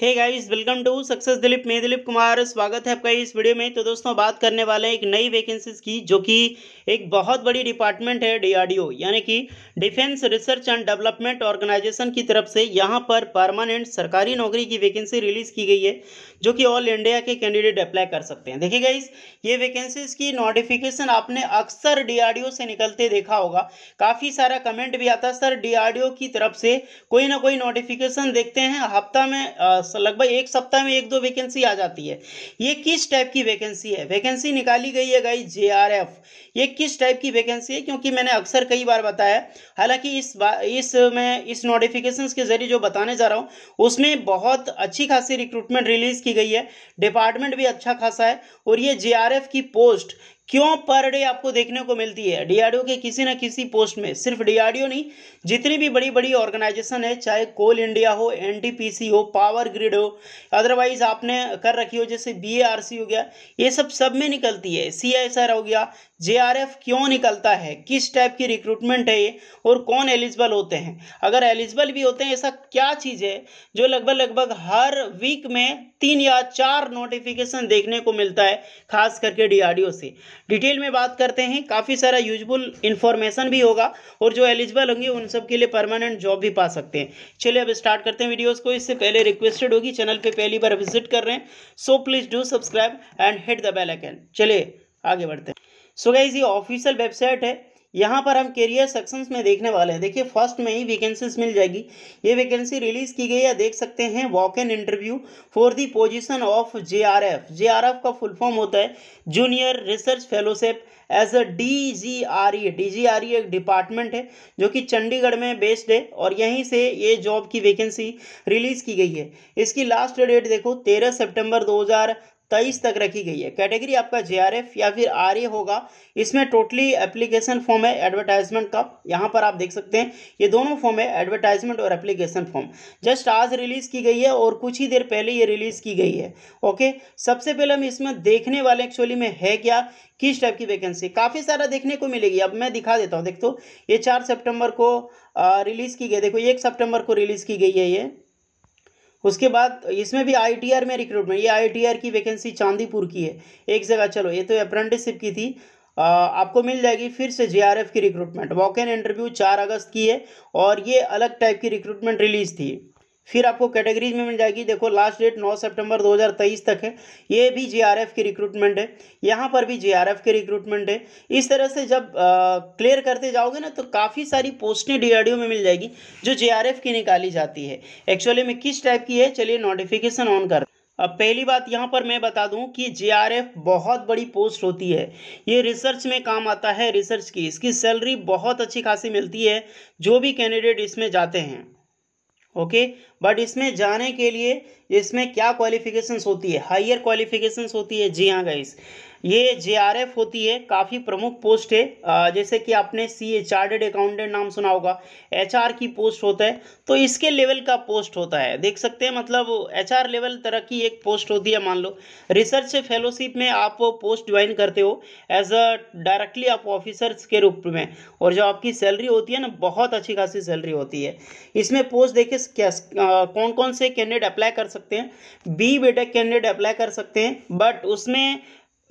hey guys welcome to success Dilip मैं दिलीप कुमार स्वागत है आपका इस वीडियो में तो दोस्तों बात करने वाले हैं एक नई वैकेंसीज की जो कि एक बहुत बड़ी डिपार्टमेंट है डीआरडीओ यानी कि defence research and development organisation की तरफ से यहाँ पर परमानेंट सरकारी नौकरी की वैकेंसी रिलीज़ की गई है जो कि ऑल इंडिया के कैंडिडेट अप्लाई कर सकते हैं देखिए गाइस ये वैकेंसीज की नोटिफिकेशन आपने अक्सर डी से निकलते देखा होगा काफ़ी सारा कमेंट भी आता है सर डी की तरफ से कोई ना कोई नोटिफिकेशन देखते हैं हफ्ता में लगभग एक सप्ताह में एक दो वैकेंसी आ जाती है ये किस टाइप की वैकेंसी है वैकेंसी निकाली गई है गाई जे आर एफ ये किस टाइप की वैकेंसी है क्योंकि मैंने अक्सर कई बार बताया हालांकि इस बा इस मैं इस नोटिफिकेशन के जरिए जो बताने जा रहा हूँ उसमें बहुत अच्छी खासी रिक्रूटमेंट रिलीज़ की गई है डिपार्टमेंट भी अच्छा खासा है और ये जे की पोस्ट क्यों पर डे आपको देखने को मिलती है डीआरडीओ के किसी न किसी पोस्ट में सिर्फ डीआरडीओ नहीं जितनी भी बड़ी बड़ी ऑर्गेनाइजेशन है चाहे कोल इंडिया हो एनटीपीसी हो पावर ग्रिड हो अदरवाइज आपने कर रखी हो जैसे बीएआरसी हो गया ये सब सब में निकलती है सीआईएसआर हो गया जेआरएफ क्यों निकलता है किस टाइप की रिक्रूटमेंट है ये और कौन एलिजिबल होते हैं अगर एलिजिबल भी होते हैं ऐसा क्या चीज़ है जो लगभग लगभग हर वीक में तीन या चार नोटिफिकेशन देखने को मिलता है खास करके डीआरडीओ से डिटेल में बात करते हैं काफ़ी सारा यूजफुल इन्फॉर्मेशन भी होगा और जो एलिजिबल होंगे उन सब के लिए परमानेंट जॉब भी पा सकते हैं चलिए अब स्टार्ट करते हैं वीडियोज़ को इससे पहले रिक्वेस्टेड होगी चैनल पर पहली बार विजिट कर रहे हैं so please do subscribe and hit the bell चलिए आगे बढ़ते हैं सो गाइज ये ऑफिशियल वेबसाइट है यहाँ पर हम करियर सेक्शंस में देखने वाले हैं देखिए फर्स्ट में ही वैकेंसीज मिल जाएगी ये वैकेंसी रिलीज की गई है देख सकते हैं walk in interview for the position of JRF JRF का फुल फॉर्म होता है junior research fellowship as a D G R E D G R E एक डिपार्टमेंट है जो कि चंडीगढ़ में बेस्ड है और यहीं से ये जॉब की वैकेंसी रिलीज़ की गई है इसकी लास्ट डेट देखो तेरह सेप्टेम्बर हज़ार तेईस तक रखी गई है कैटेगरी आपका जेआरएफ या फिर आर होगा इसमें टोटली एप्लीकेशन फॉर्म है एडवर्टाइजमेंट का यहाँ पर आप देख सकते हैं ये दोनों फॉर्म है एडवर्टाइजमेंट और एप्लीकेशन फॉर्म जस्ट आज रिलीज़ की गई है और कुछ ही देर पहले ये रिलीज़ की गई है ओके सबसे पहले हम इसमें देखने वाले एक्चुअली में है क्या किस टाइप की वैकेंसी काफ़ी सारा देखने को मिलेगी अब मैं दिखा देता हूँ देख तो ये चार सेप्टेम्बर को रिलीज़ की गई देखो एक सेप्टेम्बर को रिलीज़ की गई है ये उसके बाद इसमें भी आईटीआर में रिक्रूटमेंट ये आईटीआर की वैकेंसी चांदीपुर की है एक जगह चलो ये तो अप्रेंटिसिप की थी आ, आपको मिल जाएगी फिर से जेआरएफ की रिक्रूटमेंट वॉक एन इंटरव्यू चार अगस्त की है और ये अलग टाइप की रिक्रूटमेंट रिलीज थी फिर आपको कैटेगरीज में मिल जाएगी देखो लास्ट डेट 9 सितंबर 2023 तक है ये भी जीआरएफ की रिक्रूटमेंट है यहाँ पर भी जीआरएफ की रिक्रूटमेंट है इस तरह से जब क्लियर करते जाओगे ना तो काफ़ी सारी पोस्टें डीआरडीओ में मिल जाएगी जो जीआरएफ की निकाली जाती है एक्चुअली में किस टाइप की है चलिए नोटिफिकेशन ऑन कर अब पहली बात यहाँ पर मैं बता दूँ कि जे बहुत बड़ी पोस्ट होती है ये रिसर्च में काम आता है रिसर्च की इसकी सैलरी बहुत अच्छी खासी मिलती है जो भी कैंडिडेट इसमें जाते हैं ओके बट इसमें जाने के लिए इसमें क्या क्वालिफिकेशंस होती है हायर क्वालिफिकेशंस होती है जी हाँ गाइस ये जेआरएफ होती है काफ़ी प्रमुख पोस्ट है जैसे कि आपने सी ए चार्टेड अकाउंटेंट नाम सुना होगा एचआर की पोस्ट होता है तो इसके लेवल का पोस्ट होता है देख सकते हैं मतलब एचआर लेवल तरह की एक पोस्ट होती है मान लो रिसर्च फेलोशिप में आप पोस्ट ज्वाइन करते हो एज अ डायरेक्टली आप ऑफिसर्स के रूप में और जो आपकी सैलरी होती है ना बहुत अच्छी खासी सैलरी होती है इसमें पोस्ट देखिए कौन कौन से कैंडिडेट अप्लाई कर सकते हैं बी बेटे कैंडिडेट अप्लाई कर सकते हैं बट उसमें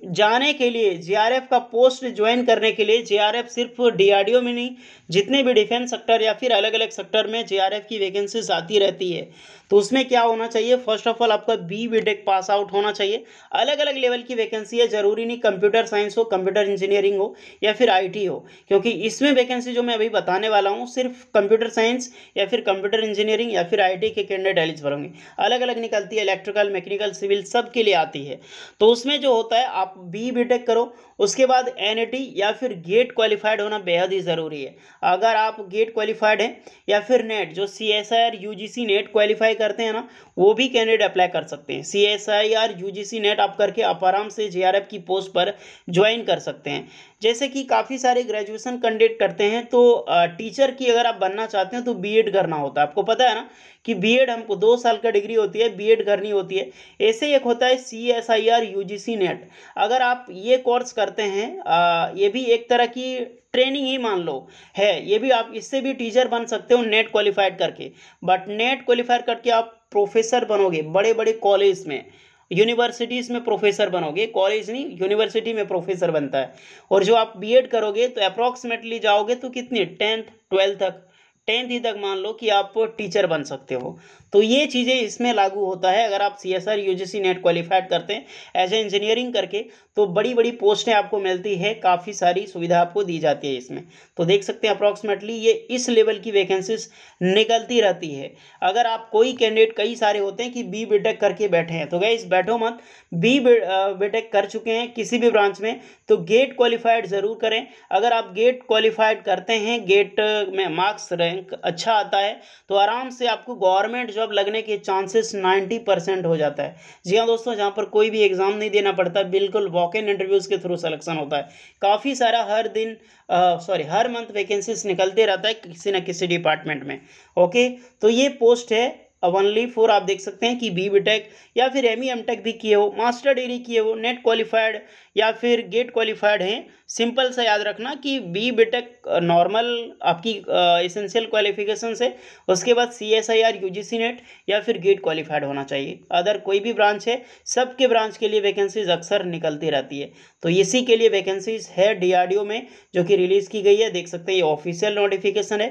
जाने के लिए जीआरएफ का पोस्ट ज्वाइन करने के लिए जीआरएफ सिर्फ डीआरडीओ में नहीं जितने भी डिफेंस सेक्टर या फिर अलग अलग सेक्टर में जीआरएफ की वैकेंसीज आती रहती है तो उसमें क्या होना चाहिए फर्स्ट ऑफ ऑल आपका B B tech pass out होना चाहिए अलग अलग लेवल की वैकेंसी है जरूरी नहीं कंप्यूटर साइंस हो कंप्यूटर इंजीनियरिंग हो या फिर आई हो क्योंकि इसमें वैकेंसी जो मैं अभी बताने वाला हूँ सिर्फ कंप्यूटर साइंस या फिर कंप्यूटर इंजीनियरिंग या फिर आई के कैंडिडेट एलिजिबल होंगे अलग अलग निकलती है इलेक्ट्रिकल मैकेनिकल सिविल सब के लिए आती है तो उसमें जो होता है आप आप बी बी टेक करो उसके बाद एन या फिर गेट क्वालिफाइड होना बेहद ही ज़रूरी है अगर आप गेट क्वालिफाइड हैं या फिर नेट जो C S I R U NET qualify करते हैं ना वो भी कैंडिडेट अप्लाई कर सकते हैं C S I R U NET आप करके आप आराम से जे आर एफ की पोस्ट पर ज्वाइन कर सकते हैं जैसे कि काफ़ी सारे ग्रेजुएशन कंडक्ट करते हैं तो टीचर की अगर आप बनना चाहते हैं तो बीएड करना होता है आपको पता है ना कि बीएड हमको दो साल का डिग्री होती है बीएड करनी होती है ऐसे एक होता है C S I R U G C NET अगर आप ये कोर्स करते हैं आ, ये भी एक तरह की ट्रेनिंग ही मान लो है ये भी आप इससे भी टीचर बन सकते हो नेट क्वालिफाइड करके बट नेट क्वालिफाइड करके आप प्रोफेसर बनोगे बड़े बड़े कॉलेज में यूनिवर्सिटीज़ में प्रोफेसर बनोगे कॉलेज नहीं यूनिवर्सिटी में प्रोफेसर बनता है और जो आप बीएड करोगे तो अप्रॉक्सीमेटली जाओगे तो कितनी टेंथ ट्वेल्थ तक टेंथ ही तक मान लो कि आप टीचर बन सकते हो तो ये चीज़ें इसमें लागू होता है अगर आप C S R U G C NET qualified करते हैं एज ए इंजीनियरिंग करके तो बड़ी बड़ी पोस्टें आपको मिलती है काफ़ी सारी सुविधा आपको दी जाती है इसमें तो देख सकते हैं अप्रॉक्सीमेटली ये इस लेवल की वैकेंसीज निकलती रहती है अगर आप कोई कैंडिडेट कई सारे होते हैं कि बी बीटेक करके बैठे हैं तो गए बैठो मत बी बीटेक कर चुके हैं किसी भी ब्रांच में तो गेट क्वालिफाइड ज़रूर करें अगर आप गेट क्वालिफाइड करते हैं गेट में मार्क्स रैंक अच्छा आता है तो आराम से आपको गवर्नमेंट जॉब लगने के चांसेस 90 परसेंट हो जाता है जी हाँ दोस्तों जहाँ पर कोई भी एग्ज़ाम नहीं देना पड़ता बिल्कुल वॉक इन इंटरव्यूज़ के थ्रू सलेक्शन होता है काफ़ी सारा हर दिन सॉरी हर मंथ वैकेंसीज निकलते रहता है किसी न किसी डिपार्टमेंट में ओके तो ये पोस्ट है वनली फोर आप देख सकते हैं कि बी बी टेक या फिर एम ई एम टेक भी किए हो मास्टर डिग्री किए हो नेट क्वालिफाइड या फिर गेट क्वालिफाइड हैं सिंपल सा याद रखना कि बी बेटेक नॉर्मल आपकी एसेंशियल क्वालिफिकेशन से उसके बाद C S I R U G C NET या फिर गेट क्वालिफाइड होना चाहिए अदर कोई भी ब्रांच है सबके ब्रांच के लिए वैकेंसीज अक्सर निकलती रहती है तो इसी के लिए वैकेंसीज है डी आर डी ओ में जो कि रिलीज़ की गई है देख सकते हैं ये ऑफिशियल नोटिफिकेशन है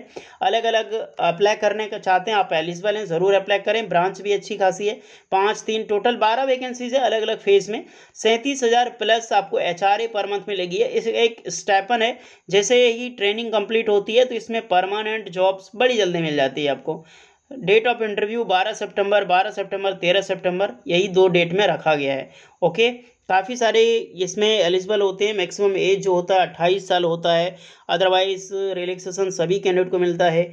अलग अलग अप्लाई करने का चाहते हैं आप एलिजिबल हैं ज़रूर अप्लाई करें ब्रांच भी अच्छी खासी है पाँच तीन टोटल बारह वैकेंसीज है अलग अलग फेज़ में सैंतीस हज़ार प्लस आपको एच पर मंथ मिलेगी इस एक स्टेपन है जैसे ही ट्रेनिंग कंप्लीट होती है तो इसमें परमानेंट जॉब्स बड़ी जल्दी मिल जाती है आपको डेट ऑफ इंटरव्यू 12 सितंबर 12 सितंबर 13 सितंबर यही दो डेट में रखा गया है ओके काफ़ी सारे इसमें एलिजिबल होते हैं मैक्सिमम एज जो होता है अट्ठाईस साल होता है अदरवाइज रिलैक्सेशन सभी कैंडिडेट को मिलता है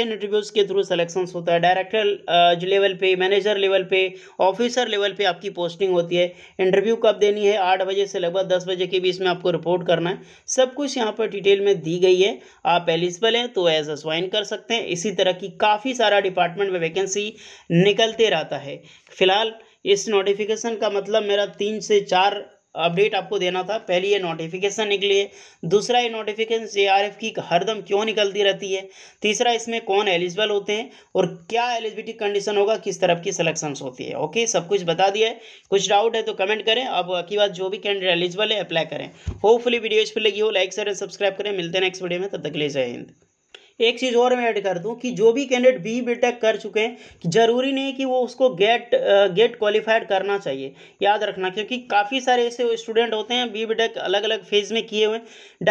इन इंटरव्यूज़ के थ्रू सिलेक्शन होता है डायरेक्टर जो लेवल पे मैनेजर लेवल पे ऑफिसर लेवल पे आपकी पोस्टिंग होती है इंटरव्यू कब देनी है आठ बजे से लगभग दस बजे के बीच में आपको रिपोर्ट करना है सब कुछ यहाँ पर डिटेल में दी गई है आप एलिजिबल हैं तो एज अ ज्वाइन कर सकते हैं इसी तरह की काफ़ी सारा डिपार्टमेंट में वैकेंसी निकलते रहता है फिलहाल इस नोटिफिकेशन का मतलब मेरा तीन से चार अपडेट आपको देना था पहली ये नोटिफिकेशन निकली है दूसरा ये नोटिफिकेशन जे आर एफ की हरदम क्यों निकलती रहती है तीसरा इसमें कौन एलिजिबल होते हैं और क्या एलिजिबिलिटी कंडीशन होगा किस तरफ की सिलेक्शन होती है ओके सब कुछ बता दिया है कुछ डाउट है तो कमेंट करें अब की बात जो भी कैंडिडेट एलिजिबल है अप्लाई करें होपफुली वीडियो इस पर लगी हो लाइक करें सब्सक्राइब करें मिलते हैं नेक्स्ट वीडियो में तब तक ले जय हिंद एक चीज़ और मैं ऐड कर दूं कि जो भी कैंडिडेट बी बीटेक कर चुके हैं ज़रूरी नहीं कि वो उसको गेट गेट क्वालिफाइड करना चाहिए याद रखना क्योंकि काफ़ी सारे ऐसे स्टूडेंट होते हैं बी बीटेक अलग अलग फेज़ में किए हुए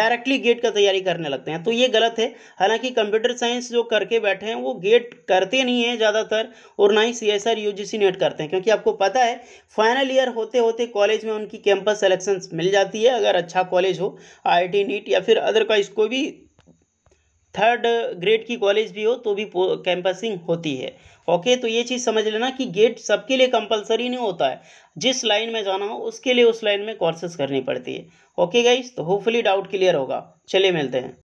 डायरेक्टली गेट का तैयारी करने लगते हैं तो ये गलत है हालांकि कंप्यूटर साइंस जो करके बैठे हैं वो गेट करते नहीं हैं ज़्यादातर और ना ही C S R U G C NET करते हैं क्योंकि आपको पता है फाइनल ईयर होते होते कॉलेज में उनकी कैंपस सेलेक्शन मिल जाती है अगर अच्छा कॉलेज हो आई आई टी नीट या फिर अदर कोई भी थर्ड ग्रेड की कॉलेज भी हो तो भी कैंपसिंग होती है ओके तो ये चीज़ समझ लेना कि गेट सबके लिए कंपलसरी नहीं होता है जिस लाइन में जाना हो उसके लिए उस लाइन में कोर्सेज करनी पड़ती है ओके गाइस तो होपफुली डाउट क्लियर होगा चलिए मिलते हैं